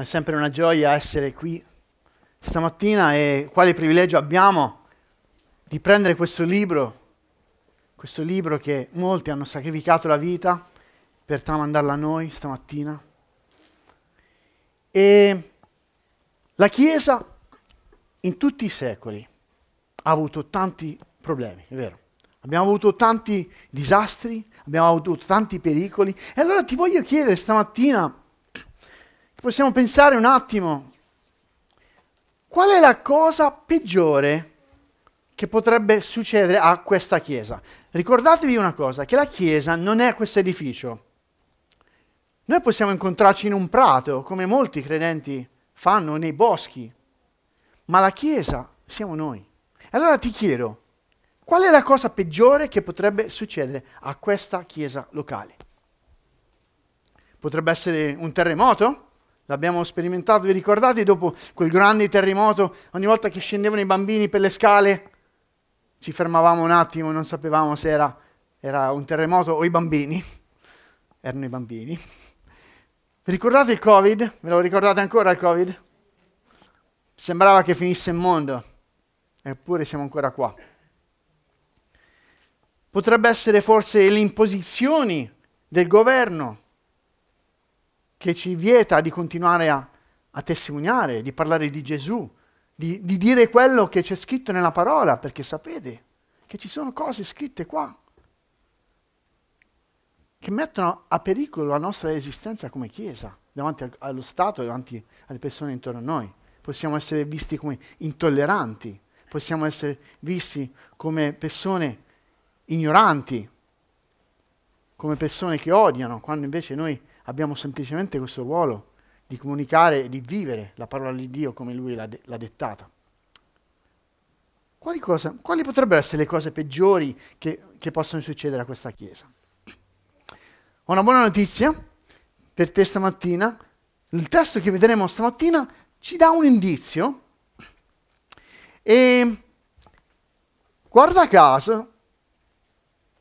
È sempre una gioia essere qui stamattina e quale privilegio abbiamo di prendere questo libro, questo libro che molti hanno sacrificato la vita per tramandarla a noi stamattina. E la Chiesa in tutti i secoli ha avuto tanti problemi, è vero. Abbiamo avuto tanti disastri, abbiamo avuto tanti pericoli. E allora ti voglio chiedere stamattina, possiamo pensare un attimo, qual è la cosa peggiore che potrebbe succedere a questa chiesa? Ricordatevi una cosa, che la chiesa non è questo edificio. Noi possiamo incontrarci in un prato, come molti credenti fanno nei boschi, ma la chiesa siamo noi. Allora ti chiedo, qual è la cosa peggiore che potrebbe succedere a questa chiesa locale? Potrebbe essere un terremoto? L'abbiamo sperimentato, vi ricordate, dopo quel grande terremoto, ogni volta che scendevano i bambini per le scale, ci fermavamo un attimo, non sapevamo se era, era un terremoto o i bambini. Erano i bambini. Vi ricordate il Covid? Ve lo ricordate ancora il Covid? Sembrava che finisse il mondo, eppure siamo ancora qua. Potrebbe essere forse le imposizioni del governo che ci vieta di continuare a, a testimoniare, di parlare di Gesù, di, di dire quello che c'è scritto nella parola, perché sapete che ci sono cose scritte qua che mettono a pericolo la nostra esistenza come Chiesa, davanti allo Stato, davanti alle persone intorno a noi. Possiamo essere visti come intolleranti, possiamo essere visti come persone ignoranti, come persone che odiano, quando invece noi abbiamo semplicemente questo ruolo di comunicare e di vivere la parola di Dio come Lui l'ha, de- l'ha dettata. Quali, cosa, quali, potrebbero essere le cose peggiori che, che possono succedere a questa Chiesa? Ho una buona notizia per te stamattina. Il testo che vedremo stamattina ci dà un indizio e guarda caso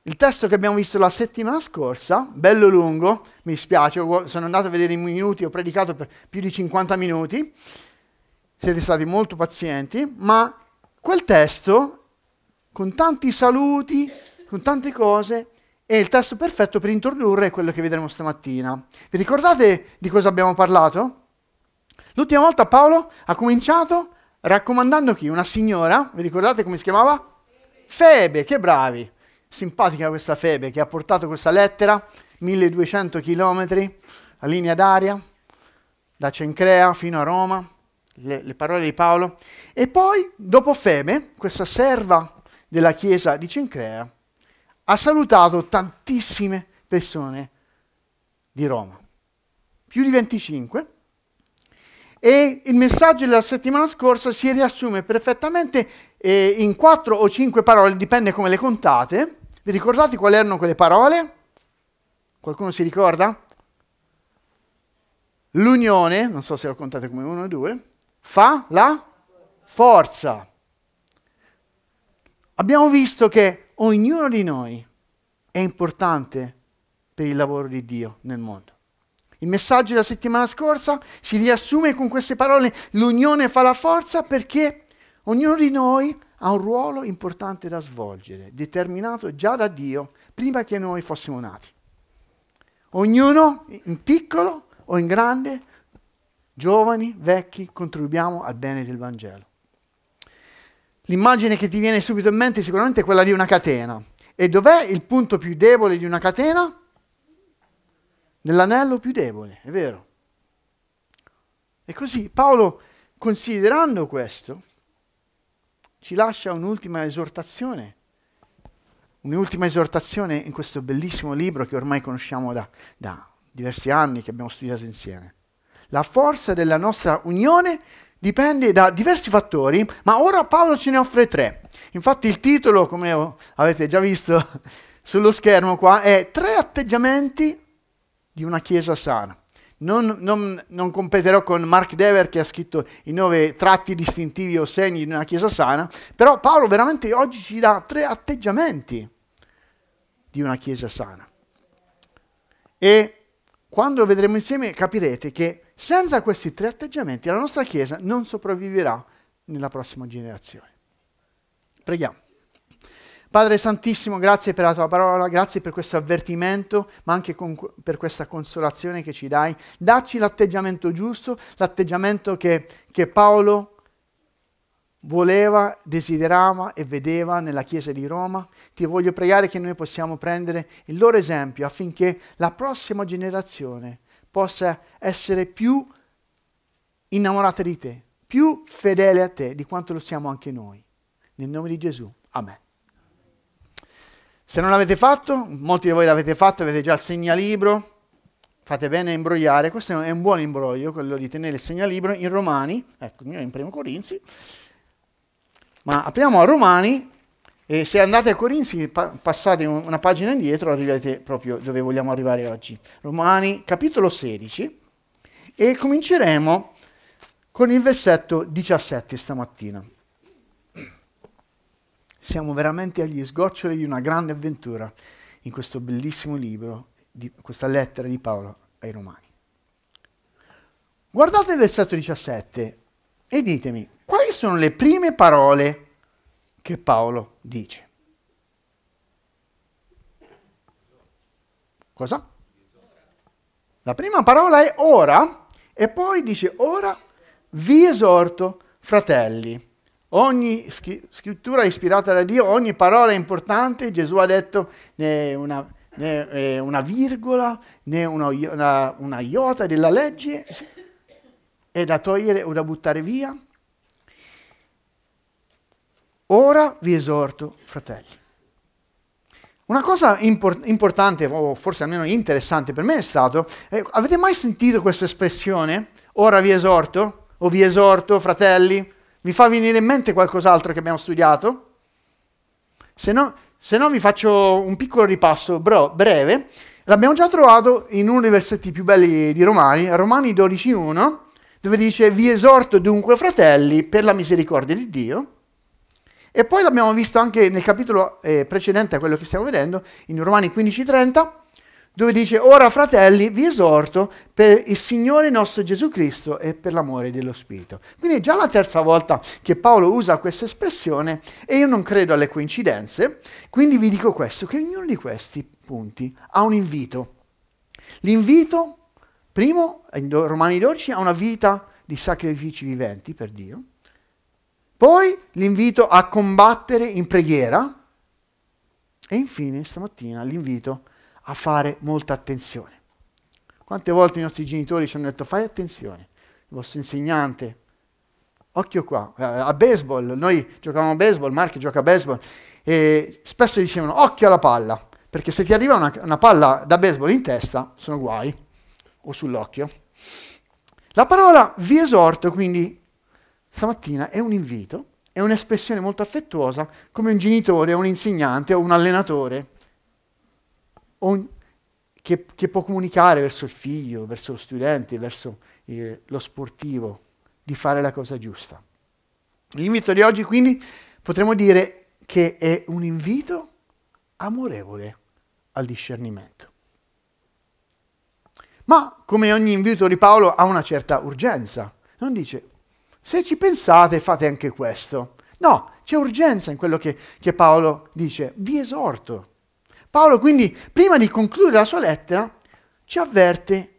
il testo che abbiamo visto la settimana scorsa, bello lungo, mi spiace, sono andato a vedere i minuti, ho predicato per più di 50 minuti, siete stati molto pazienti, ma quel testo, con tanti saluti, con tante cose, è il testo perfetto per introdurre quello che vedremo stamattina. Vi ricordate di cosa abbiamo parlato? L'ultima volta Paolo ha cominciato raccomandando chi? Una signora, vi ricordate come si chiamava? Febe, che bravi! Simpatica questa Febe che ha portato questa lettera 1200 km a linea d'aria da Cencrea fino a Roma, le, le parole di Paolo. E poi, dopo Febe, questa serva della chiesa di Cencrea, ha salutato tantissime persone di Roma, più di 25. E il messaggio della settimana scorsa si riassume perfettamente eh, in quattro o cinque parole, dipende come le contate, vi ricordate quali erano quelle parole? Qualcuno si ricorda? L'unione, non so se lo contate come uno o due, fa la forza. Abbiamo visto che ognuno di noi è importante per il lavoro di Dio nel mondo. Il messaggio della settimana scorsa si riassume con queste parole, l'unione fa la forza perché ognuno di noi ha un ruolo importante da svolgere, determinato già da Dio prima che noi fossimo nati. Ognuno, in piccolo o in grande, giovani, vecchi, contribuiamo al bene del Vangelo. L'immagine che ti viene subito in mente è sicuramente è quella di una catena. E dov'è il punto più debole di una catena? Nell'anello più debole, è vero. E così Paolo, considerando questo, ci lascia un'ultima esortazione, un'ultima esortazione in questo bellissimo libro che ormai conosciamo da, da diversi anni, che abbiamo studiato insieme. La forza della nostra unione dipende da diversi fattori, ma ora Paolo ce ne offre tre. Infatti il titolo, come avete già visto sullo schermo qua, è Tre atteggiamenti di una chiesa sana. Non, non, non, competerò con Mark Dever che ha scritto i nove tratti distintivi o segni di una Chiesa sana, però Paolo veramente oggi ci dà tre atteggiamenti di una Chiesa sana. E quando lo vedremo insieme capirete che senza questi tre atteggiamenti la nostra Chiesa non sopravviverà nella prossima generazione. Preghiamo. Padre Santissimo, grazie per la tua parola, grazie per questo avvertimento, ma anche con, per questa consolazione che ci dai. Dacci l'atteggiamento giusto, l'atteggiamento che, che Paolo voleva, desiderava e vedeva nella Chiesa di Roma. Ti voglio pregare che noi possiamo prendere il loro esempio affinché la prossima generazione possa essere più innamorata di te, più fedele a te di quanto lo siamo anche noi. Nel nome di Gesù. Amen. Se non l'avete fatto, molti di voi l'avete fatto, avete già il segnalibro, fate bene a imbrogliare, questo è un buon imbroglio, quello di tenere il segnalibro in Romani, ecco, il mio è in Primo Corinzi, ma apriamo a Romani e se andate a Corinzi, pa passate una pagina indietro, arrivate proprio dove vogliamo arrivare oggi. Romani capitolo 16 e cominceremo con il versetto 17 stamattina. Siamo veramente agli sgoccioli di una grande avventura in questo bellissimo libro, di, questa lettera di Paolo ai Romani. Guardate il versetto 17 e ditemi, quali sono le prime parole che Paolo dice? Cosa? La prima parola è ora e poi dice ora vi esorto, fratelli. Ogni scrittura è ispirata da Dio, ogni parola è importante, Gesù ha detto né una, né, una virgola, né una, una, una, iota della legge è da togliere o da buttare via. Ora vi esorto, fratelli. Una cosa import importante, o forse almeno interessante per me è stato, eh, avete mai sentito questa espressione? Ora vi esorto? O vi esorto, fratelli? Vi fa venire in mente qualcos'altro che abbiamo studiato? Se no, se no vi faccio un piccolo ripasso bro, breve. L'abbiamo già trovato in uno dei versetti più belli di Romani, Romani 12.1, dove dice vi esorto dunque fratelli per la misericordia di Dio. E poi l'abbiamo visto anche nel capitolo eh, precedente a quello che stiamo vedendo, in Romani 15.30, dove dice, ora fratelli, vi esorto per il Signore nostro Gesù Cristo e per l'amore dello Spirito. Quindi è già la terza volta che Paolo usa questa espressione e io non credo alle coincidenze, quindi vi dico questo, che ognuno di questi punti ha un invito. L'invito, primo, in Romani 12, a una vita di sacrifici viventi per Dio. Poi l'invito a combattere in preghiera. E infine, stamattina, l'invito a a fare molta attenzione. Quante volte i nostri genitori ci hanno detto fai attenzione, il vostro insegnante, occhio qua, eh, a baseball, noi giocavamo a baseball, Mark gioca a baseball, e spesso dicevano occhio alla palla, perché se ti arriva una, una palla da baseball in testa sono guai, o sull'occhio. La parola vi esorto quindi stamattina è un invito, è un'espressione molto affettuosa come un genitore, un insegnante o un allenatore che, che, può comunicare verso il figlio, verso lo studente, verso eh, lo sportivo, di fare la cosa giusta. L'invito di oggi quindi potremmo dire che è un invito amorevole al discernimento. Ma come ogni invito di Paolo ha una certa urgenza. Non dice, se ci pensate fate anche questo. No, c'è urgenza in quello che, che Paolo dice. Vi esorto Paolo quindi, prima di concludere la sua lettera, ci avverte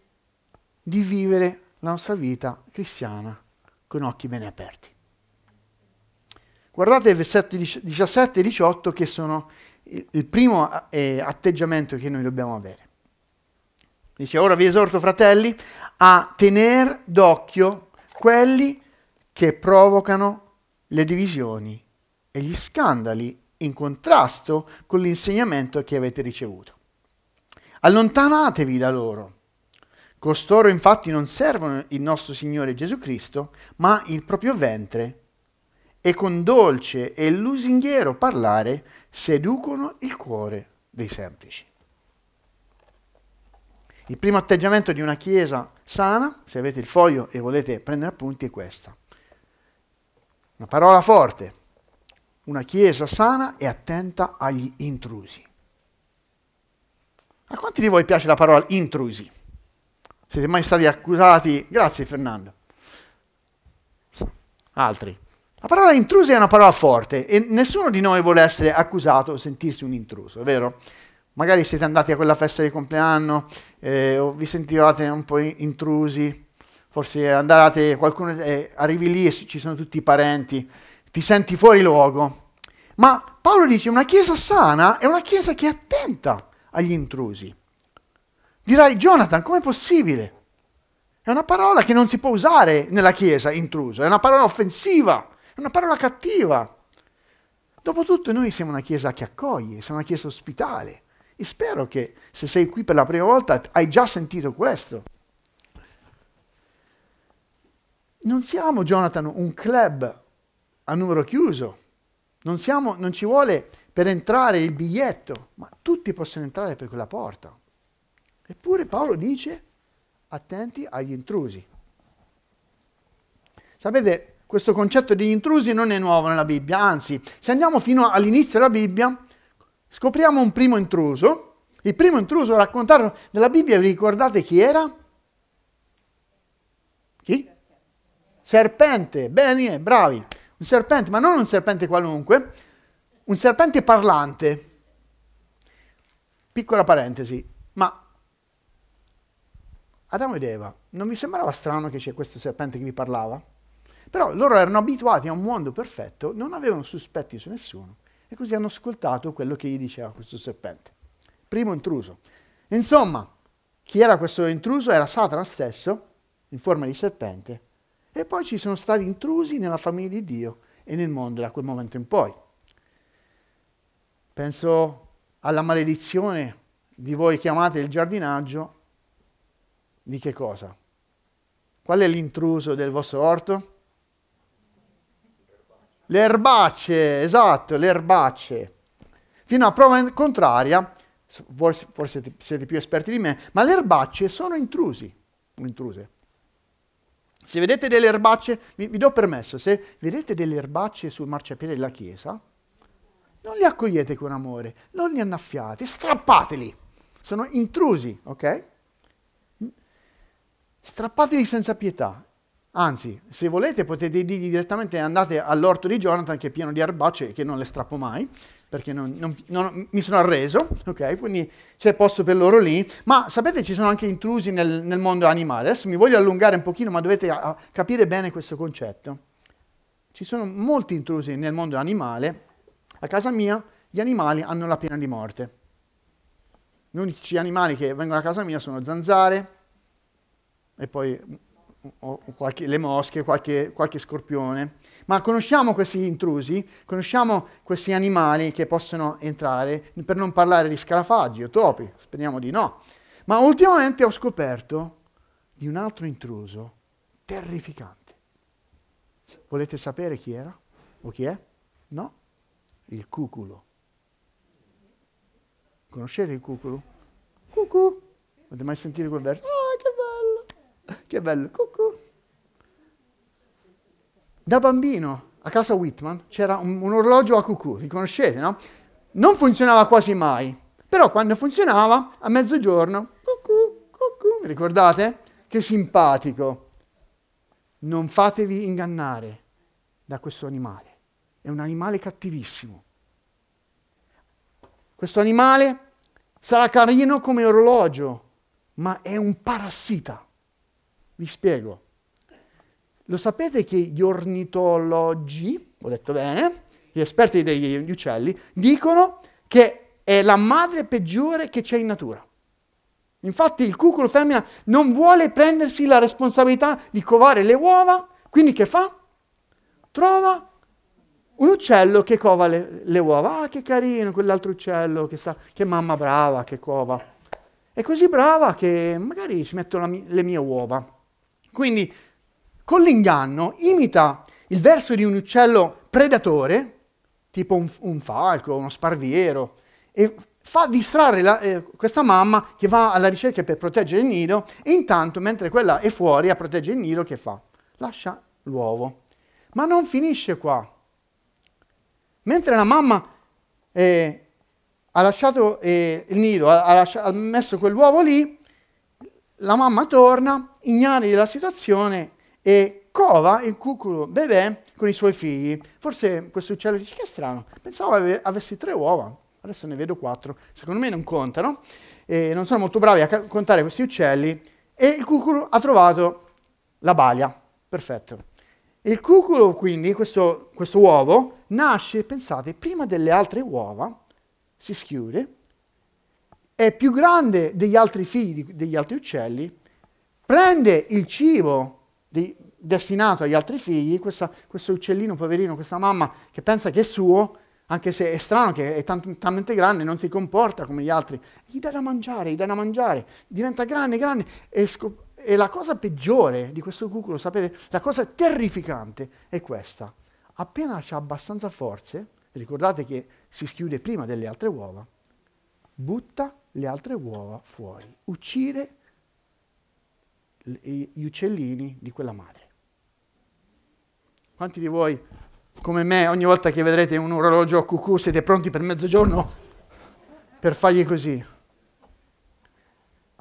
di vivere la nostra vita cristiana con occhi bene aperti. Guardate il versetto 17 e 18 che sono il primo eh, eh, atteggiamento che noi dobbiamo avere. Dice, ora vi esorto fratelli a tener d'occhio quelli che provocano le divisioni e gli scandali in contrasto con l'insegnamento che avete ricevuto. Allontanatevi da loro. Costoro infatti non servono il nostro Signore Gesù Cristo, ma il proprio ventre, e con dolce e lusinghiero parlare seducono il cuore dei semplici. Il primo atteggiamento di una Chiesa sana, se avete il foglio e volete prendere appunti, è questa. Una parola forte, una Chiesa sana e attenta agli intrusi. A quanti di voi piace la parola intrusi? Siete mai stati accusati? Grazie Fernando. Altri. La parola intrusi è una parola forte e nessuno di noi vuole essere accusato o sentirsi un intruso, vero? Magari siete andati a quella festa di compleanno eh, o vi sentivate un po' intrusi, forse andate, qualcuno, eh, arrivi lì e ci sono tutti i parenti, ti senti fuori luogo ma Paolo dice una chiesa sana è una chiesa che è attenta agli intrusi. Dirai, Jonathan, com'è possibile? È una parola che non si può usare nella chiesa, intruso, è una parola offensiva, è una parola cattiva. Dopotutto noi siamo una chiesa che accoglie, siamo una chiesa ospitale. E spero che se sei qui per la prima volta hai già sentito questo. Non siamo, Jonathan, un club a numero chiuso. Non, siamo, non ci vuole per entrare il biglietto, ma tutti possono entrare per quella porta. Eppure Paolo dice, attenti agli intrusi. Sapete, questo concetto di intrusi non è nuovo nella Bibbia, anzi, se andiamo fino all'inizio della Bibbia, scopriamo un primo intruso. Il primo intruso raccontato nella Bibbia, vi ricordate chi era? Chi? Serpente, bene, bravi. Un serpente, ma non un serpente qualunque, un serpente parlante. Piccola parentesi, ma Adamo ed Eva, non vi sembrava strano che c'è questo serpente che vi parlava? Però loro erano abituati a un mondo perfetto, non avevano sospetti su nessuno e così hanno ascoltato quello che gli diceva questo serpente. Primo intruso. Insomma, chi era questo intruso era Satana stesso in forma di serpente e poi ci sono stati intrusi nella famiglia di Dio e nel mondo da quel momento in poi. Penso alla maledizione di voi chiamate il giardinaggio, di che cosa? Qual è l'intruso del vostro orto? Le erbacce, esatto, le erbacce. Fino a prova contraria, forse, forse siete più esperti di me, ma le erbacce sono intrusi, intruse. Se vedete delle erbacce, vi, vi do permesso, se vedete delle erbacce sul marciapiede della chiesa, non li accogliete con amore, non li annaffiate, strappateli. Sono intrusi, ok? Strappateli senza pietà. Anzi, se volete potete dirgli direttamente andate all'orto di Jonathan che è pieno di erbacce che non le strappo mai perché non, non, non, mi sono arreso, ok? Quindi c'è posto per loro lì, ma sapete ci sono anche intrusi nel, nel mondo animale. Adesso mi voglio allungare un pochino, ma dovete a, a capire bene questo concetto. Ci sono molti intrusi nel mondo animale. A casa mia gli animali hanno la pena di morte. Gli unici animali che vengono a casa mia sono zanzare e poi qualche, le mosche, qualche, qualche scorpione. Ma conosciamo questi intrusi, conosciamo questi animali che possono entrare, per non parlare di scarafaggi o topi, speriamo di no. Ma ultimamente ho scoperto di un altro intruso terrificante. Volete sapere chi era o chi è? No? Il cuculo. Conoscete il cuculo? Cucù. Avete mai sentito quel verso? Ah, che che bello, cucù. Da bambino a casa Whitman c'era un, un orologio a cucù, li conoscete, no? Non funzionava quasi mai, però quando funzionava a mezzogiorno, cucù, cucù, ricordate? Che simpatico. Non fatevi ingannare da questo animale. È un animale cattivissimo. Questo animale sarà carino come orologio, ma è un parassita. Vi spiego. Lo sapete che gli ornitologi, ho detto bene, gli esperti degli uccelli, dicono che è la madre peggiore che c'è in natura. Infatti il cuculo femmina non vuole prendersi la responsabilità di covare le uova, quindi che fa? Trova un uccello che cova le, le uova. Ah, che carino quell'altro uccello che, sta, che mamma brava che cova. È così brava che magari ci metto mi, le mie uova. Quindi con l'inganno imita il verso di un uccello predatore, tipo un, un falco, uno sparviero, e fa distrarre la, eh, questa mamma che va alla ricerca per proteggere il nido e intanto mentre quella è fuori a proteggere il nido che fa? Lascia l'uovo. Ma non finisce qua. Mentre la mamma eh, ha lasciato eh, il nido, ha, ha, lascia, ha messo quell'uovo lì, la mamma torna, ignara della situazione e cova il cuculo bebè con i suoi figli. Forse questo uccello dice che strano, pensavo ave avessi tre uova, adesso ne vedo quattro, secondo me non contano, eh, non sono molto bravi a contare questi uccelli e il cuculo ha trovato la balia, perfetto. Il cuculo quindi, questo, questo uovo, nasce, pensate, prima delle altre uova, si schiude è più grande degli altri figli, degli altri uccelli, prende il cibo di, destinato agli altri figli, questa, questo uccellino poverino, questa mamma che pensa che è suo, anche se è strano che è tant- talmente grande, non si comporta come gli altri, gli dà da mangiare, gli dà da mangiare, diventa grande, grande. E, scop- e la cosa peggiore di questo cuculo, sapete, la cosa terrificante è questa. Appena ha abbastanza forze, ricordate che si schiude prima delle altre uova, butta le altre uova fuori, uccide gli uccellini di quella madre. Quanti di voi, come me, ogni volta che vedrete un orologio a cucù, siete pronti per mezzogiorno per fargli così?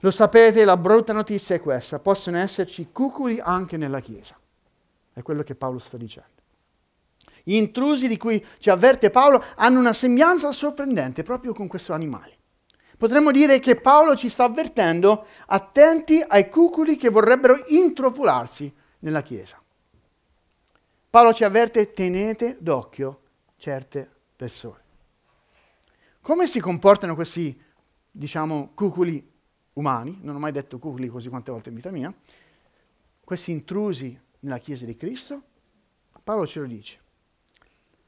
Lo sapete, la brutta notizia è questa, possono esserci cuculi anche nella Chiesa. È quello che Paolo sta dicendo. Gli intrusi di cui ci avverte Paolo hanno una sembianza sorprendente proprio con questo animale. Potremmo dire che Paolo ci sta avvertendo attenti ai cuculi che vorrebbero introfularsi nella Chiesa. Paolo ci avverte tenete d'occhio certe persone. Come si comportano questi, diciamo, cuculi umani? Non ho mai detto cuculi così quante volte in vita mia. Questi intrusi nella Chiesa di Cristo? Paolo ce lo dice.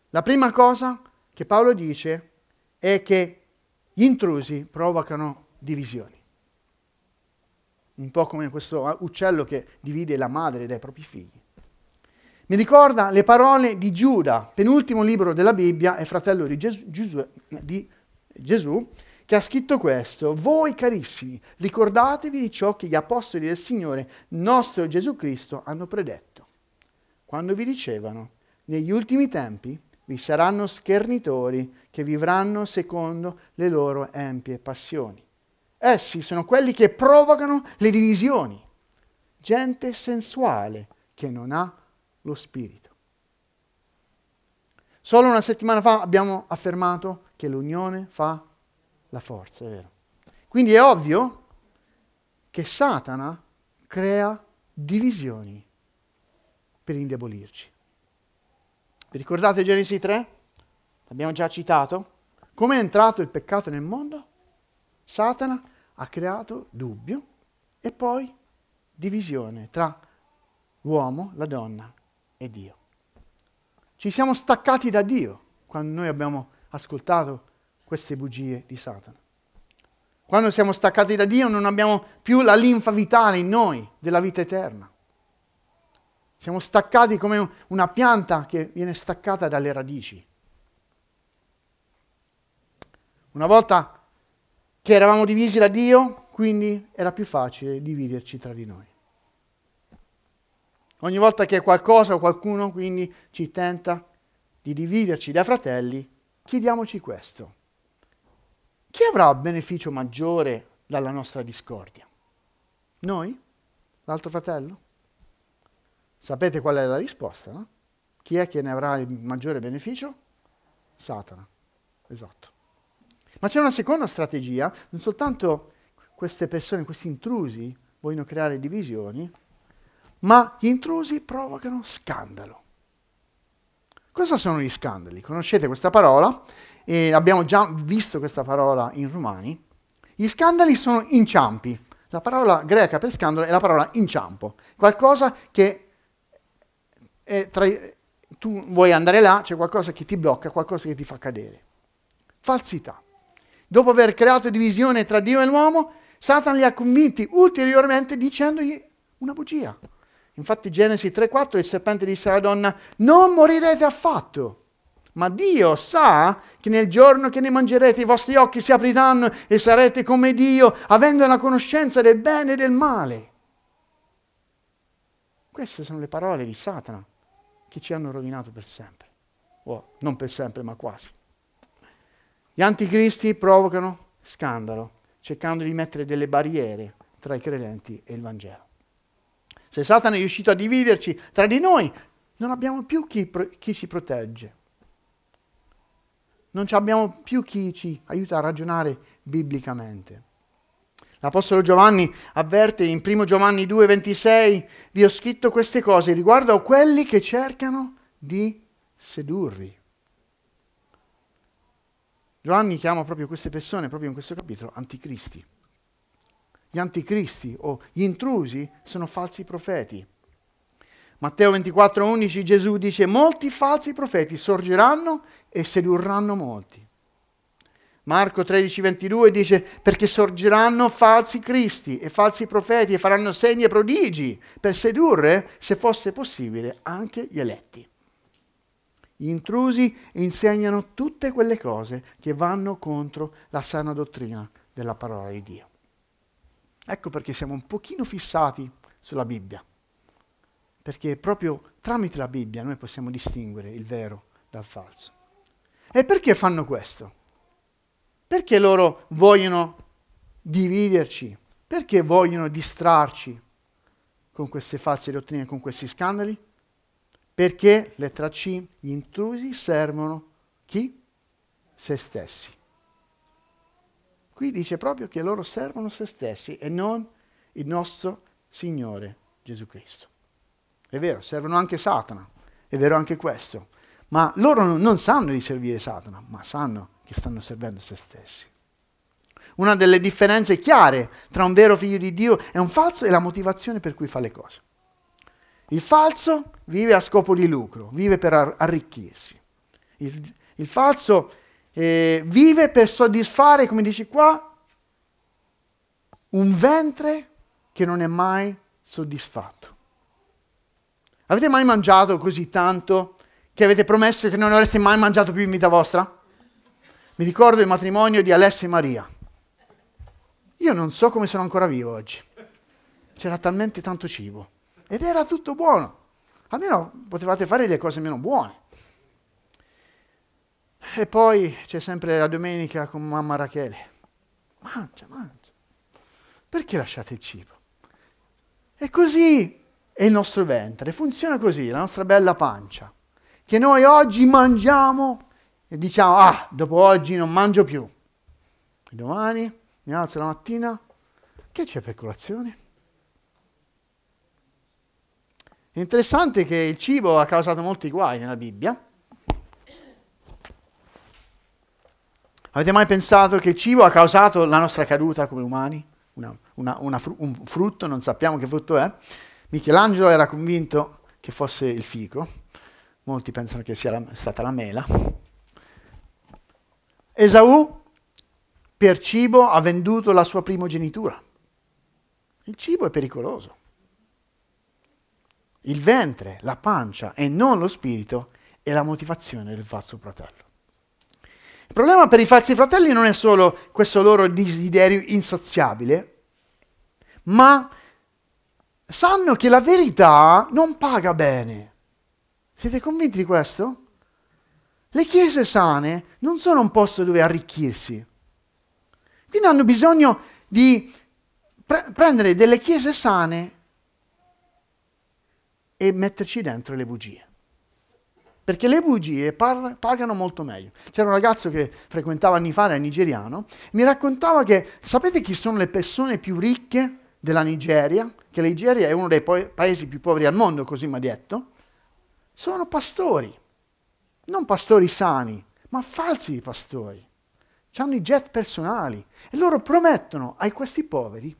La prima cosa che Paolo dice è che gli intrusi provocano divisioni. Un po' come questo uccello che divide la madre dai propri figli. Mi ricorda le parole di Giuda, penultimo libro della Bibbia e fratello di Gesù, di Gesù che ha scritto questo, voi carissimi, ricordatevi di ciò che gli apostoli del Signore nostro Gesù Cristo hanno predetto, quando vi dicevano, negli ultimi tempi vi saranno schernitori che vivranno secondo le loro empie passioni. Essi sono quelli che provocano le divisioni, gente sensuale che non ha lo spirito. Solo una settimana fa abbiamo affermato che l'unione fa la forza, è vero. Quindi è ovvio che Satana crea divisioni per indebolirci. Vi ricordate Genesi 3? L'abbiamo già citato. Come è entrato il peccato nel mondo? Satana ha creato dubbio e poi divisione tra l'uomo, la donna e Dio. Ci siamo staccati da Dio quando noi abbiamo ascoltato queste bugie di Satana. Quando siamo staccati da Dio non abbiamo più la linfa vitale in noi della vita eterna. Siamo staccati come una pianta che viene staccata dalle radici. Una volta che eravamo divisi da Dio, quindi era più facile dividerci tra di noi. Ogni volta che qualcosa o qualcuno quindi ci tenta di dividerci da fratelli, chiediamoci questo. Chi avrà beneficio maggiore dalla nostra discordia? Noi? L'altro fratello? Sapete qual è la risposta? No? Chi è che ne avrà il maggiore beneficio? Satana. Esatto. Ma c'è una seconda strategia, non soltanto queste persone, questi intrusi vogliono creare divisioni, ma gli intrusi provocano scandalo. Cosa sono gli scandali? Conoscete questa parola e abbiamo già visto questa parola in Romani. Gli scandali sono inciampi. La parola greca per scandalo è la parola inciampo, qualcosa che eh, tra, tu vuoi andare là, c'è qualcosa che ti blocca, qualcosa che ti fa cadere. Falsità. Dopo aver creato divisione tra Dio e l'uomo, Satana li ha convinti ulteriormente dicendogli una bugia. Infatti Genesi 3.4 il serpente disse alla donna, non morirete affatto. Ma Dio sa che nel giorno che ne mangerete i vostri occhi si apriranno e sarete come Dio, avendo la conoscenza del bene e del male. Queste sono le parole di Satana che ci hanno rovinato per sempre. o oh, non per sempre, ma quasi. Gli anticristi provocano scandalo, cercando di mettere delle barriere tra i credenti e il Vangelo. Se Satana è riuscito a dividerci tra di noi, non abbiamo più chi, pro- chi ci protegge. Non abbiamo più chi ci aiuta a ragionare biblicamente. L'Apostolo Giovanni avverte in 1 Giovanni 2,26, vi ho scritto queste cose riguardo a quelli che cercano di sedurvi. Giovanni chiama proprio queste persone, proprio in questo capitolo, anticristi. Gli anticristi o gli intrusi sono falsi profeti. Matteo 24,11 Gesù dice, molti falsi profeti sorgeranno e sedurranno molti. Marco 13:22 dice perché sorgeranno falsi cristi e falsi profeti e faranno segni e prodigi per sedurre, se fosse possibile, anche gli eletti. Gli intrusi insegnano tutte quelle cose che vanno contro la sana dottrina della parola di Dio. Ecco perché siamo un pochino fissati sulla Bibbia, perché proprio tramite la Bibbia noi possiamo distinguere il vero dal falso. E perché fanno questo? Perché loro vogliono dividerci? Perché vogliono distrarci con queste false dottrine, con questi scandali? Perché, lettera C, gli intrusi servono chi? Se stessi. Qui dice proprio che loro servono se stessi e non il nostro Signore Gesù Cristo. È vero, servono anche Satana, è vero anche questo, ma loro non sanno di servire Satana, ma sanno che stanno servendo se stessi. Una delle differenze chiare tra un vero figlio di Dio e un falso è la motivazione per cui fa le cose. Il falso vive a scopo di lucro, vive per arricchirsi. Il, il falso eh, vive per soddisfare, come dici qua, un ventre che non è mai soddisfatto. Avete mai mangiato così tanto che avete promesso che non avreste mai mangiato più in vita vostra? Mi ricordo il matrimonio di Alessia e Maria. Io non so come sono ancora vivo oggi. C'era talmente tanto cibo. Ed era tutto buono. Almeno potevate fare le cose meno buone. E poi c'è sempre la domenica con mamma Rachele. Mangia, mangia. Perché lasciate il cibo? E così è il nostro ventre, funziona così, la nostra bella pancia, che noi oggi mangiamo e diciamo, ah, dopo oggi non mangio più. E domani mi alzo la mattina, che c'è per colazione? È interessante che il cibo ha causato molti guai nella Bibbia. Avete mai pensato che il cibo ha causato la nostra caduta come umani? Una, una, una fru un frutto, non sappiamo che frutto è. Michelangelo era convinto che fosse il fico, molti pensano che sia la, stata la mela. Esaù per cibo ha venduto la sua primogenitura. Il cibo è pericoloso. Il ventre, la pancia e non lo spirito è la motivazione del falso fratello. Il problema per i falsi fratelli non è solo questo loro desiderio insaziabile, ma sanno che la verità non paga bene. Siete convinti di questo? Le chiese sane non sono un posto dove arricchirsi. Quindi hanno bisogno di pre- prendere delle chiese sane e metterci dentro le bugie. Perché le bugie par- pagano molto meglio. C'era un ragazzo che frequentava anni fa, era nigeriano, mi raccontava che sapete chi sono le persone più ricche della Nigeria? Che la Nigeria è uno dei po- paesi più poveri al mondo, così mi ha detto. Sono pastori non pastori sani, ma falsi pastori. Hanno i jet personali e loro promettono a questi poveri,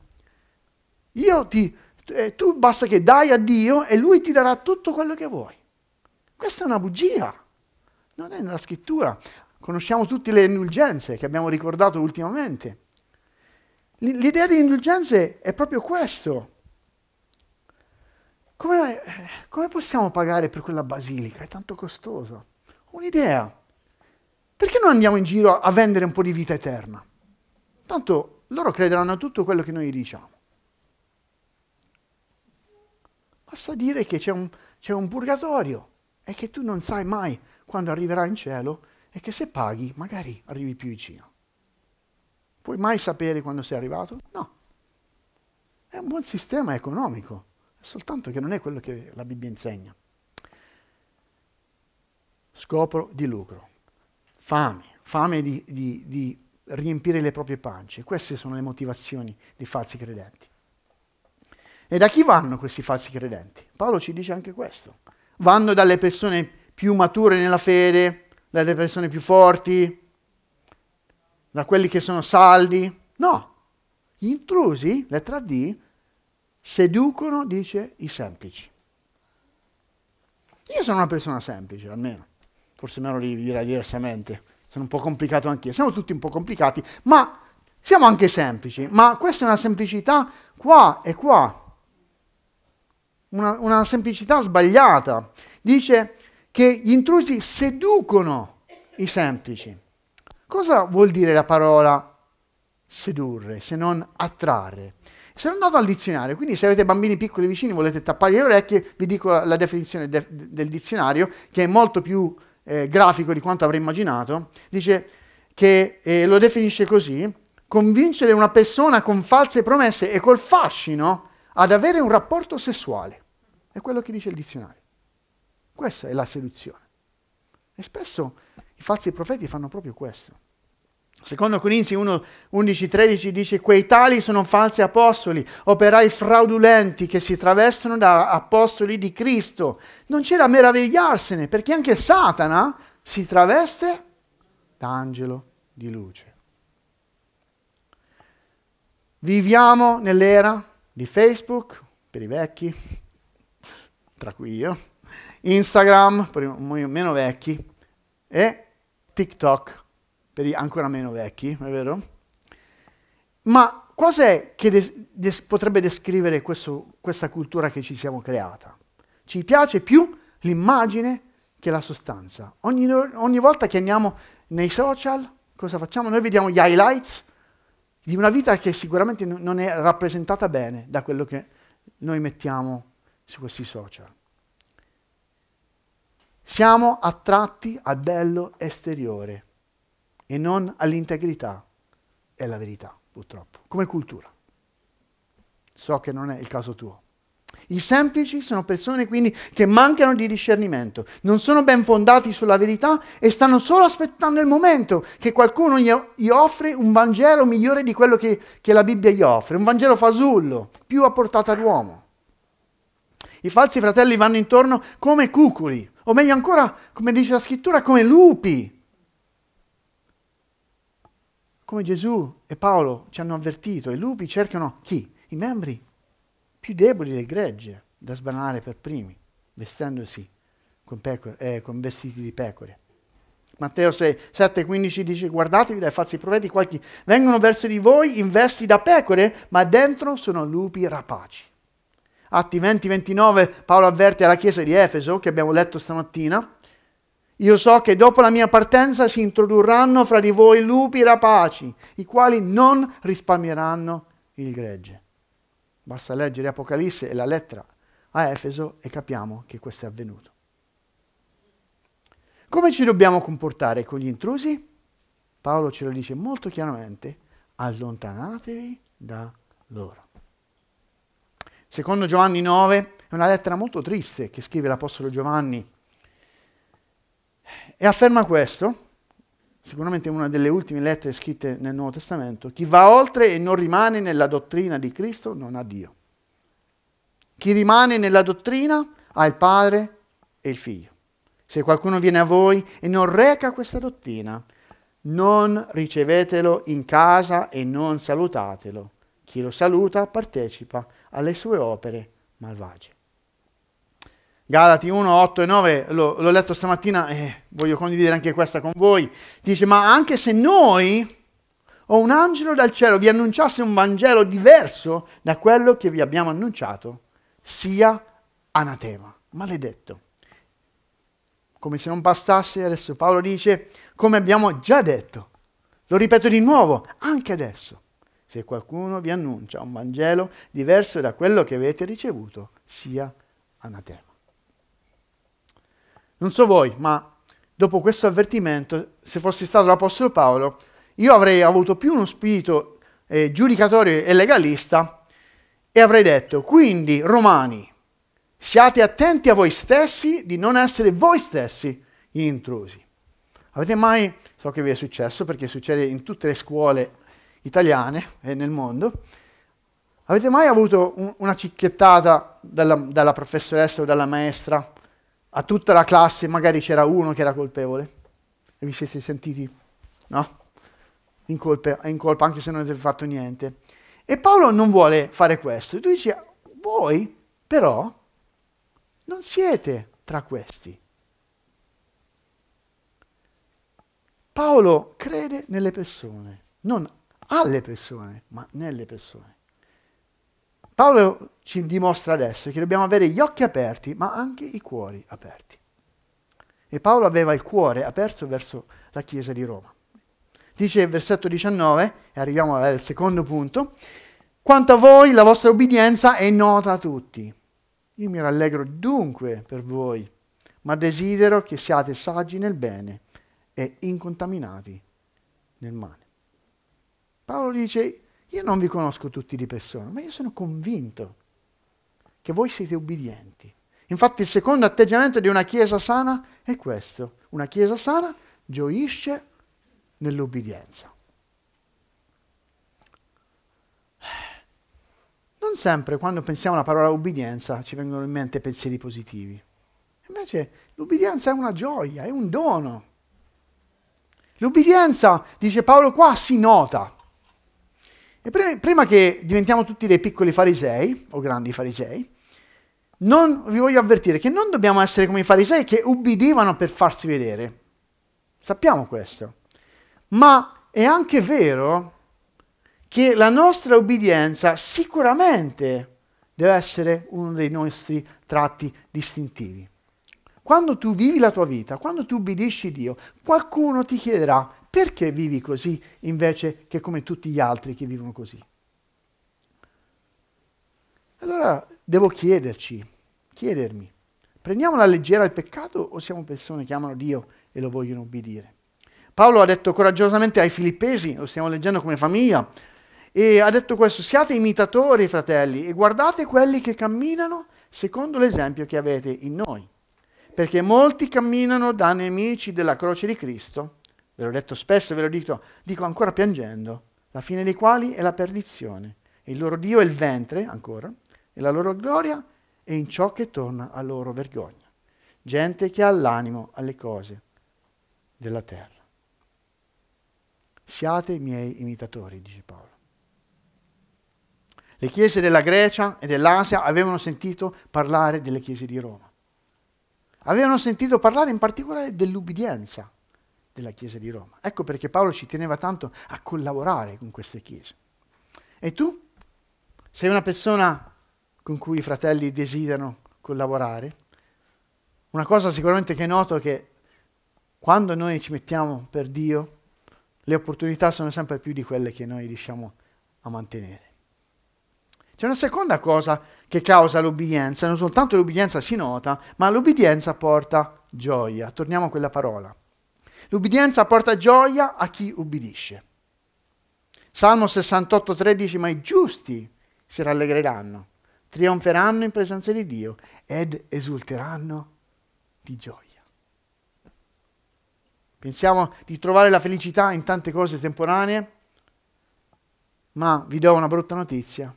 io ti, eh, tu basta che dai a Dio e lui ti darà tutto quello che vuoi. Questa è una bugia, non è nella scrittura. Conosciamo tutte le indulgenze che abbiamo ricordato ultimamente. L'idea di indulgenze è proprio questo. Come, eh, come possiamo pagare per quella basilica? È tanto costoso un'idea. Perché non andiamo in giro a vendere un po' di vita eterna? Tanto loro crederanno a tutto quello che noi diciamo. Basta dire che c'è un, c'è un purgatorio e che tu non sai mai quando arriverai in cielo e che se paghi magari arrivi più vicino. Puoi mai sapere quando sei arrivato? No. È un buon sistema economico, soltanto che non è quello che la Bibbia insegna scopro di lucro, fame, fame di, di, di riempire le proprie pance. Queste sono le motivazioni dei falsi credenti. E da chi vanno questi falsi credenti? Paolo ci dice anche questo. Vanno dalle persone più mature nella fede, dalle persone più forti, da quelli che sono saldi. No, gli intrusi, lettera D, seducono, dice, i semplici. Io sono una persona semplice, almeno forse Melo li dirà diversamente, sono un po' complicato anch'io, siamo tutti un po' complicati, ma siamo anche semplici, ma questa è una semplicità qua e qua, una, una semplicità sbagliata. Dice che gli intrusi seducono i semplici. Cosa vuol dire la parola sedurre se non attrarre? Sono andato al dizionario, quindi se avete bambini piccoli vicini e volete tappare le orecchie, vi dico la definizione de- del dizionario che è molto più eh, grafico di quanto avrei immaginato, dice che eh, lo definisce così, convincere una persona con false promesse e col fascino ad avere un rapporto sessuale. È quello che dice il dizionario. Questa è la seduzione. E spesso i falsi profeti fanno proprio questo. Secondo Corinzi 1, 11, 13 dice quei tali sono falsi apostoli, operai fraudolenti che si travestono da apostoli di Cristo. Non c'è da meravigliarsene perché anche Satana si traveste da angelo di luce. Viviamo nell'era di Facebook, per i vecchi, tra cui io, Instagram, per i meno vecchi, e TikTok per i ancora meno vecchi, è vero? Ma cos'è che des des potrebbe descrivere questo, questa cultura che ci siamo creata? Ci piace più l'immagine che la sostanza. Ogni, ogni volta che andiamo nei social, cosa facciamo? Noi vediamo gli highlights di una vita che sicuramente non è rappresentata bene da quello che noi mettiamo su questi social. Siamo attratti al bello esteriore e non all'integrità e alla verità, purtroppo, come cultura. So che non è il caso tuo. I semplici sono persone quindi che mancano di discernimento, non sono ben fondati sulla verità e stanno solo aspettando il momento che qualcuno gli offre un Vangelo migliore di quello che, che la Bibbia gli offre, un Vangelo fasullo, più a portata d'uomo. I falsi fratelli vanno intorno come cuculi, o meglio ancora, come dice la scrittura, come lupi come Gesù e Paolo ci hanno avvertito, i lupi cercano chi? I membri più deboli del gregge da sbranare per primi, vestendosi con, pecore, eh, con vestiti di pecore. Matteo 6, 7, 15 dice guardatevi dai falsi profeti, qualche vengono verso di voi in vesti da pecore, ma dentro sono lupi rapaci. Atti 20, 29 Paolo avverte alla chiesa di Efeso, che abbiamo letto stamattina, io so che dopo la mia partenza si introdurranno fra di voi lupi rapaci, i quali non risparmieranno il gregge. Basta leggere Apocalisse e la lettera a Efeso e capiamo che questo è avvenuto. Come ci dobbiamo comportare con gli intrusi? Paolo ce lo dice molto chiaramente, allontanatevi da loro. Secondo Giovanni 9 è una lettera molto triste che scrive l'Apostolo Giovanni e afferma questo, sicuramente una delle ultime lettere scritte nel Nuovo Testamento, chi va oltre e non rimane nella dottrina di Cristo non ha Dio. Chi rimane nella dottrina ha il Padre e il Figlio. Se qualcuno viene a voi e non reca questa dottrina, non ricevetelo in casa e non salutatelo. Chi lo saluta partecipa alle sue opere malvagie. Galati 1, 8 e 9, lo, l'ho letto stamattina e voglio condividere anche questa con voi. Dice, ma anche se noi o un angelo dal cielo vi annunciasse un Vangelo diverso da quello che vi abbiamo annunciato, sia anatema, maledetto. Come se non bastasse, adesso Paolo dice, come abbiamo già detto, lo ripeto di nuovo, anche adesso, se qualcuno vi annuncia un Vangelo diverso da quello che avete ricevuto, sia anatema. Non so voi, ma dopo questo avvertimento, se fossi stato l'Apostolo Paolo, io avrei avuto più uno spirito eh, giudicatorio e legalista e avrei detto, quindi romani, siate attenti a voi stessi di non essere voi stessi gli intrusi. Avete mai, so che vi è successo perché succede in tutte le scuole italiane e nel mondo, avete mai avuto un, una cicchettata dalla, dalla professoressa o dalla maestra a tutta la classe magari c'era uno che era colpevole e vi siete sentiti, no? In colpa, in colpa anche se non avete fatto niente. E Paolo non vuole fare questo. Lui dice, voi però non siete tra questi. Paolo crede nelle persone, non alle persone, ma nelle persone. Paolo ci dimostra adesso che dobbiamo avere gli occhi aperti, ma anche i cuori aperti. E Paolo aveva il cuore aperto verso la Chiesa di Roma. Dice il versetto 19, e arriviamo al secondo punto, quanto a voi la vostra obbedienza è nota a tutti. Io mi rallegro dunque per voi, ma desidero che siate saggi nel bene e incontaminati nel male. Paolo dice, io non vi conosco tutti di persona, ma io sono convinto che voi siete ubbidienti. Infatti il secondo atteggiamento di una Chiesa sana è questo. Una Chiesa sana gioisce nell'obbedienza. Non sempre quando pensiamo alla parola ubbidienza ci vengono in mente pensieri positivi. Invece l'ubbidienza è una gioia, è un dono. L'ubbidienza, dice Paolo qua, si nota. E pre- prima che diventiamo tutti dei piccoli farisei, o grandi farisei, non, vi voglio avvertire che non dobbiamo essere come i farisei che ubbidivano per farsi vedere. Sappiamo questo. Ma è anche vero che la nostra ubbidienza sicuramente deve essere uno dei nostri tratti distintivi. Quando tu vivi la tua vita, quando tu ubbidisci Dio, qualcuno ti chiederà perché vivi così invece che come tutti gli altri che vivono così? Allora devo chiederci, chiedermi, prendiamo alla leggera il peccato o siamo persone che amano Dio e lo vogliono obbedire? Paolo ha detto coraggiosamente ai filippesi, lo stiamo leggendo come famiglia, e ha detto questo, siate imitatori fratelli e guardate quelli che camminano secondo l'esempio che avete in noi, perché molti camminano da nemici della croce di Cristo Ve l'ho detto spesso e ve lo dico, dico ancora piangendo, la fine dei quali è la perdizione. il loro Dio è il ventre, ancora, e la loro gloria è in ciò che torna a loro vergogna. Gente che ha l'animo alle cose della terra. Siate i miei imitatori, dice Paolo. Le chiese della Grecia e dell'Asia avevano sentito parlare delle chiese di Roma. Avevano sentito parlare in particolare dell'ubbidienza della Chiesa di Roma. Ecco perché Paolo ci teneva tanto a collaborare con queste chiese. E tu? Sei una persona con cui i fratelli desiderano collaborare? Una cosa sicuramente che noto è che quando noi ci mettiamo per Dio, le opportunità sono sempre più di quelle che noi riusciamo a mantenere. C'è una seconda cosa che causa l'obbedienza, non soltanto l'obbedienza si nota, ma l'obbedienza porta gioia. Torniamo a quella parola. L'ubbidienza porta gioia a chi ubbidisce. Salmo 68, 13, ma i giusti si rallegreranno, trionferanno in presenza di Dio ed esulteranno di gioia. Pensiamo di trovare la felicità in tante cose temporanee, ma vi do una brutta notizia,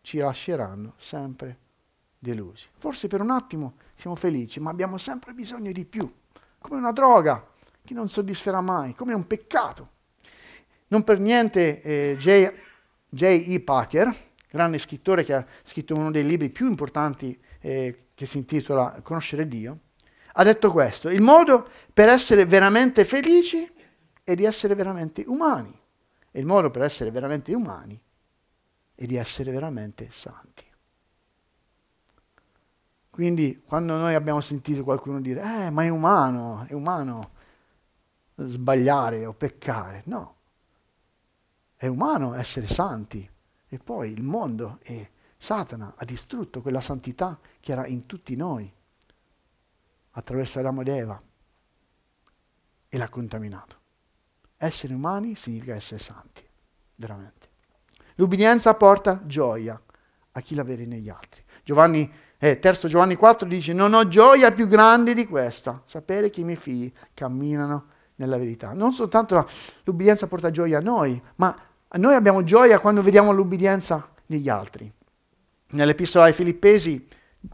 ci lasceranno sempre delusi. Forse per un attimo siamo felici, ma abbiamo sempre bisogno di più, come una droga che non soddisferà mai, come un peccato. Non per niente eh, J. E. Packer, grande scrittore che ha scritto uno dei libri più importanti eh, che si intitola Conoscere Dio, ha detto questo, il modo per essere veramente felici è di essere veramente umani, e il modo per essere veramente umani è di essere veramente santi. Quindi quando noi abbiamo sentito qualcuno dire, eh, ma è umano, è umano, sbagliare o peccare, no. È umano essere santi. E poi il mondo e Satana ha distrutto quella santità che era in tutti noi attraverso Adamo ed Eva e l'ha contaminato. Essere umani significa essere santi, veramente. L'ubbidienza porta gioia a chi la vede negli altri. Giovanni, eh, terzo Giovanni 4 dice, non ho gioia più grande di questa, sapere che i miei figli camminano nella verità. Non soltanto l'ubbidienza porta gioia a noi, ma noi abbiamo gioia quando vediamo l'ubbidienza negli altri. Nell'epistola ai Filippesi,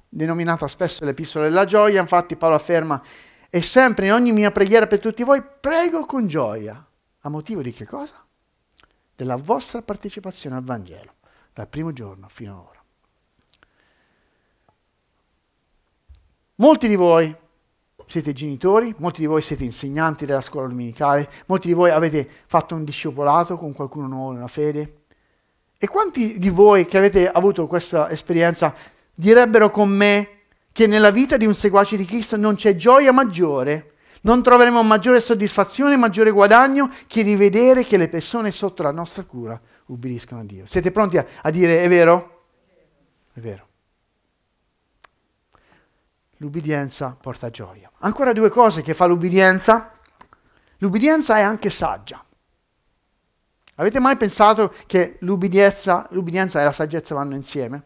denominata spesso l'epistola della gioia, infatti Paolo afferma, e sempre in ogni mia preghiera per tutti voi, prego con gioia, a motivo di che cosa? Della vostra partecipazione al Vangelo, dal primo giorno fino ad ora. Molti di voi siete genitori, molti di voi siete insegnanti della scuola dominicale, molti di voi avete fatto un discepolato con qualcuno nuovo nella fede. E quanti di voi che avete avuto questa esperienza direbbero con me che nella vita di un seguace di Cristo non c'è gioia maggiore, non troveremo maggiore soddisfazione, maggiore guadagno che di vedere che le persone sotto la nostra cura ubbidiscono a Dio. Siete pronti a, a dire è vero? È vero. L'ubbidienza porta gioia. Ancora due cose che fa l'ubbidienza. L'ubbidienza è anche saggia. Avete mai pensato che l'ubbidienza, l'ubbidienza e la saggezza vanno insieme?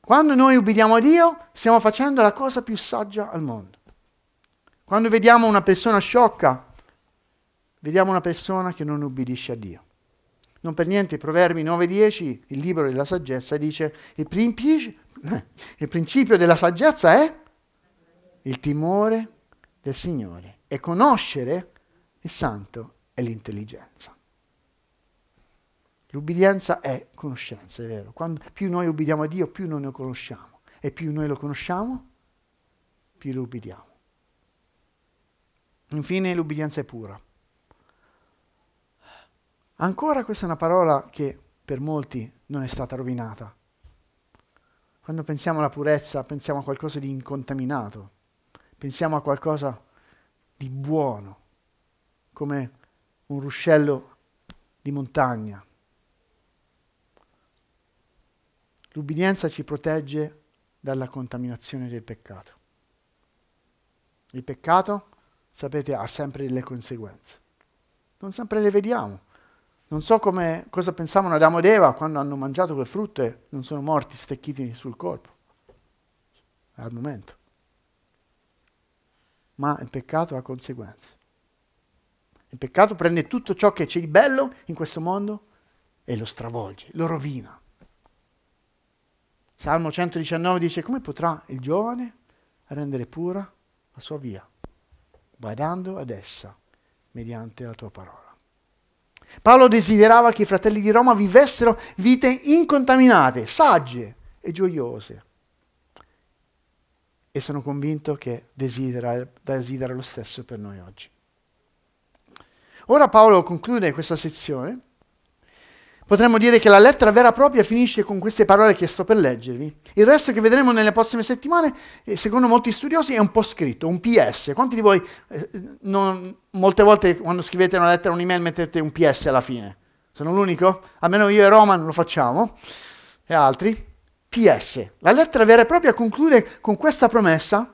Quando noi ubbidiamo a Dio, stiamo facendo la cosa più saggia al mondo. Quando vediamo una persona sciocca, vediamo una persona che non ubbidisce a Dio. Non per niente, Proverbi 9.10, il libro della saggezza, dice il, principio, il principio della saggezza è il timore del Signore e conoscere il santo è l'intelligenza. L'ubbidienza è conoscenza, è vero. Quando più noi ubbidiamo a Dio, più noi lo conosciamo. E più noi lo conosciamo, più lo ubbidiamo. Infine, l'ubbidienza è pura. Ancora questa è una parola che per molti non è stata rovinata. Quando pensiamo alla purezza, pensiamo a qualcosa di incontaminato, pensiamo a qualcosa di buono, come un ruscello di montagna. L'ubbidienza ci protegge dalla contaminazione del peccato. Il peccato, sapete, ha sempre delle conseguenze. Non sempre le vediamo. Non so come, cosa pensavano Adamo ed Eva quando hanno mangiato quel frutto e non sono morti stecchiti sul corpo. Al momento. Ma il peccato ha conseguenze. Il peccato prende tutto ciò che c'è di bello in questo mondo e lo stravolge, lo rovina. Salmo 119 dice, come potrà il giovane rendere pura la sua via, badando ad essa mediante la tua parola. Paolo desiderava che i fratelli di Roma vivessero vite incontaminate, sagge e gioiose. E sono convinto che desidera, desidera lo stesso per noi oggi. Ora Paolo conclude questa sezione Potremmo dire che la lettera vera e propria finisce con queste parole che sto per leggervi. Il resto che vedremo nelle prossime settimane, eh, secondo molti studiosi, è un po' scritto, un PS. Quanti di voi, eh, non, molte volte quando scrivete una lettera, o un'email, mettete un PS alla fine? Sono l'unico? Almeno io e Roman lo facciamo, e altri. PS. La lettera vera e propria conclude con questa promessa.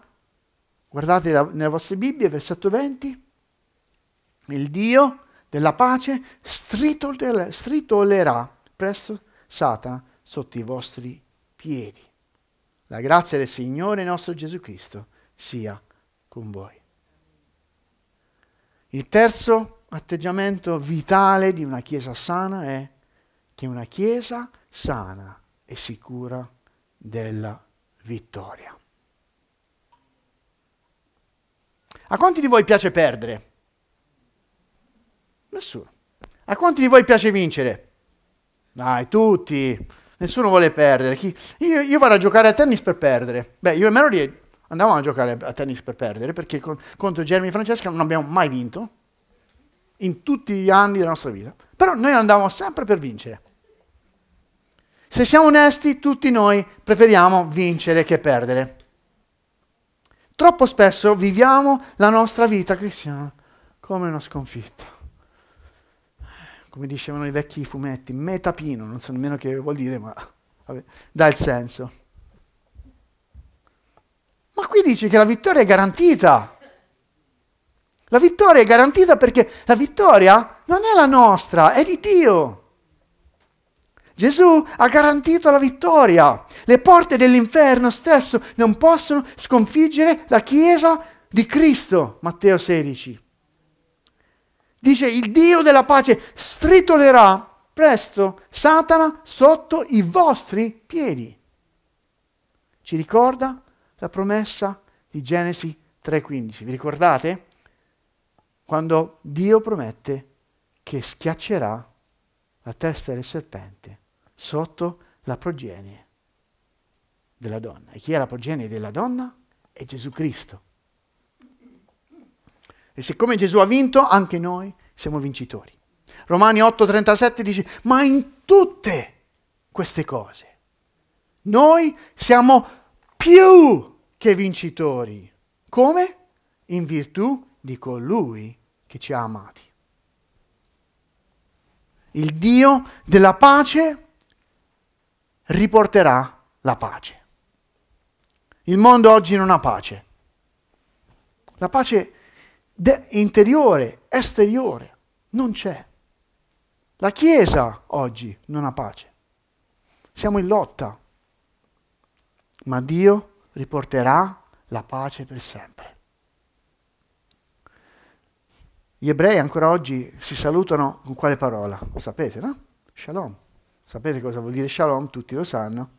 Guardate la, nelle vostre Bibbie, versetto 20. Il Dio della pace stritolerà presso Satana sotto i vostri piedi. La grazia del Signore nostro Gesù Cristo sia con voi. Il terzo atteggiamento vitale di una Chiesa sana è che una Chiesa sana è sicura della vittoria. A quanti di voi piace perdere? Nessuno. A quanti di voi piace vincere? Dai, tutti. Nessuno vuole perdere. Chi... Io, io, vado a giocare a tennis per perdere. Beh, io e Melody andavamo a giocare a tennis per perdere perché con, contro Jeremy e Francesca non abbiamo mai vinto in tutti gli anni della nostra vita. Però noi andavamo sempre per vincere. Se siamo onesti, tutti noi preferiamo vincere che perdere. Troppo spesso viviamo la nostra vita cristiana come una sconfitta come dicevano i vecchi fumetti, metapino, non so nemmeno che vuol dire, ma vabbè, dà il senso. Ma qui dice che la vittoria è garantita. La vittoria è garantita perché la vittoria non è la nostra, è di Dio. Gesù ha garantito la vittoria. Le porte dell'inferno stesso non possono sconfiggere la Chiesa di Cristo, Matteo 16 dice il Dio della pace stritolerà presto Satana sotto i vostri piedi. Ci ricorda la promessa di Genesi 3:15. Vi ricordate? Quando Dio promette che schiaccerà la testa del serpente sotto la progenie della donna. E chi è la progenie della donna? È Gesù Cristo. E siccome Gesù ha vinto, anche noi siamo vincitori. Romani 8:37 dice, ma in tutte queste cose noi siamo più che vincitori. Come? In virtù di colui che ci ha amati. Il Dio della pace riporterà la pace. Il mondo oggi non ha pace. La pace è interiore, esteriore, non c'è. La Chiesa oggi non ha pace. Siamo in lotta, ma Dio riporterà la pace per sempre. Gli ebrei ancora oggi si salutano con quale parola? sapete, no? Shalom. Sapete cosa vuol dire shalom? Tutti lo sanno.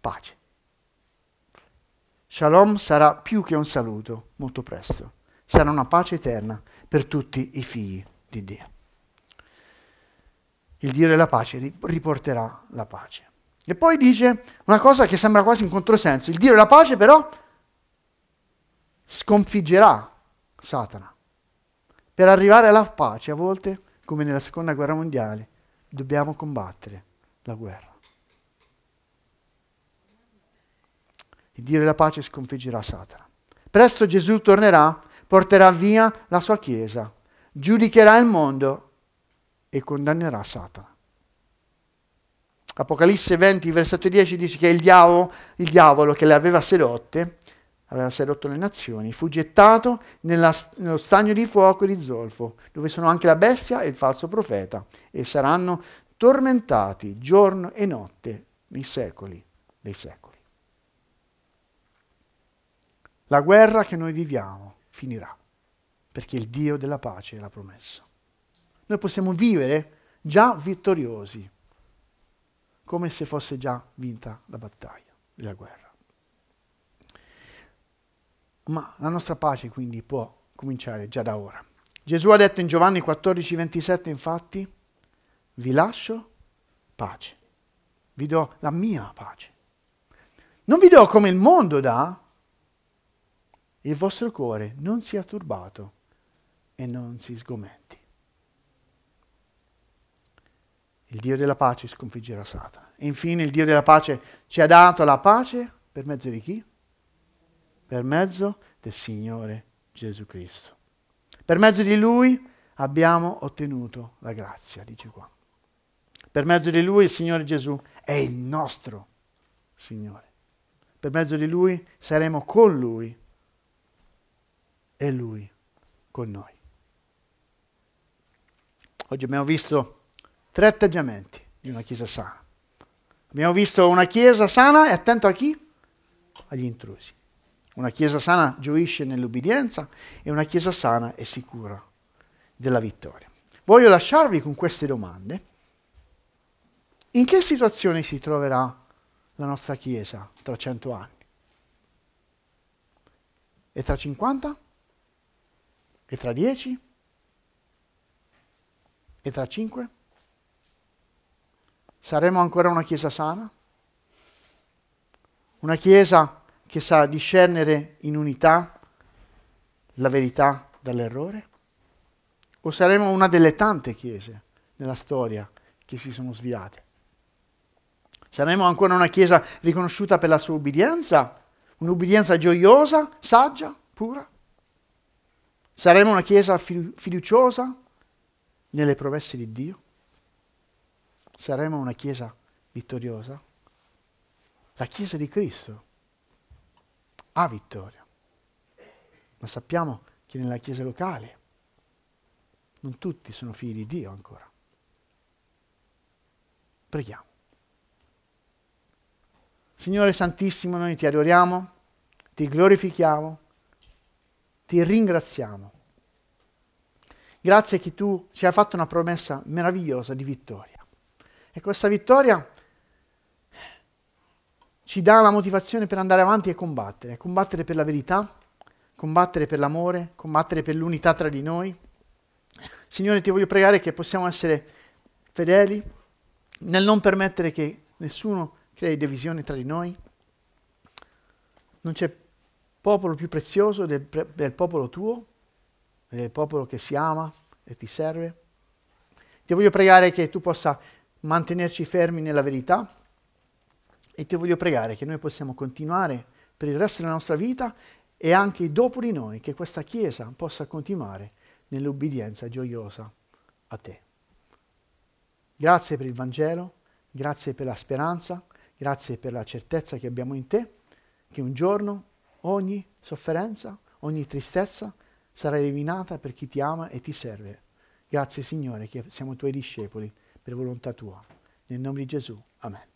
Pace. Shalom sarà più che un saluto molto presto sarà una pace eterna per tutti i figli di Dio. Il Dio della pace riporterà la pace. E poi dice una cosa che sembra quasi un controsenso, il Dio della pace però sconfiggerà Satana. Per arrivare alla pace a volte, come nella seconda guerra mondiale, dobbiamo combattere la guerra. Il Dio della pace sconfiggerà Satana. Presto Gesù tornerà porterà via la sua Chiesa, giudicherà il mondo e condannerà Satana. Apocalisse 20, versetto 10 dice che il diavolo, il diavolo che le aveva sedotte, aveva sedotto le nazioni, fu gettato nella, nello stagno di fuoco di zolfo, dove sono anche la bestia e il falso profeta, e saranno tormentati giorno e notte nei secoli dei secoli. La guerra che noi viviamo finirà, perché il Dio della pace l'ha promesso. Noi possiamo vivere già vittoriosi, come se fosse già vinta la battaglia, la guerra. Ma la nostra pace quindi può cominciare già da ora. Gesù ha detto in Giovanni 14, 27 infatti, vi lascio pace, vi do la mia pace. Non vi do come il mondo dà, il vostro cuore non sia turbato e non si sgomenti. Il Dio della pace sconfiggerà Satana. E infine il Dio della pace ci ha dato la pace per mezzo di chi? Per mezzo del Signore Gesù Cristo. Per mezzo di Lui abbiamo ottenuto la grazia, dice qua. Per mezzo di Lui il Signore Gesù è il nostro Signore. Per mezzo di Lui saremo con Lui è Lui con noi. Oggi abbiamo visto tre atteggiamenti di una Chiesa sana. Abbiamo visto una Chiesa sana e attento a chi? Agli intrusi. Una Chiesa sana gioisce nell'obbedienza e una Chiesa sana è sicura della vittoria. Voglio lasciarvi con queste domande. In che situazione si troverà la nostra Chiesa tra 100 anni? E tra 50? E tra dieci? E tra cinque? Saremo ancora una Chiesa sana? Una Chiesa che sa discernere in unità la verità dall'errore? O saremo una delle tante Chiese nella storia che si sono sviate? Saremo ancora una Chiesa riconosciuta per la sua ubbidienza? Un'ubbidienza gioiosa, saggia, pura? Saremo una Chiesa fiduciosa nelle promesse di Dio? Saremo una Chiesa vittoriosa? La Chiesa di Cristo ha vittoria, ma sappiamo che nella Chiesa locale non tutti sono figli di Dio ancora. Preghiamo. Signore Santissimo, noi ti adoriamo, ti glorifichiamo ti ringraziamo. Grazie che tu ci hai fatto una promessa meravigliosa di vittoria. E questa vittoria ci dà la motivazione per andare avanti e combattere, combattere per la verità, combattere per l'amore, combattere per l'unità tra di noi. Signore, ti voglio pregare che possiamo essere fedeli nel non permettere che nessuno crei divisione tra di noi. Non c'è popolo più prezioso del, del popolo tuo, del popolo che si ama e ti serve. Ti voglio pregare che tu possa mantenerci fermi nella verità e ti voglio pregare che noi possiamo continuare per il resto della nostra vita e anche dopo di noi, che questa Chiesa possa continuare nell'obbedienza gioiosa a te. Grazie per il Vangelo, grazie per la speranza, grazie per la certezza che abbiamo in te, che un giorno ogni sofferenza, ogni tristezza sarà eliminata per chi ti ama e ti serve. Grazie Signore che siamo tuoi discepoli per volontà tua. Nel nome di Gesù. Amen.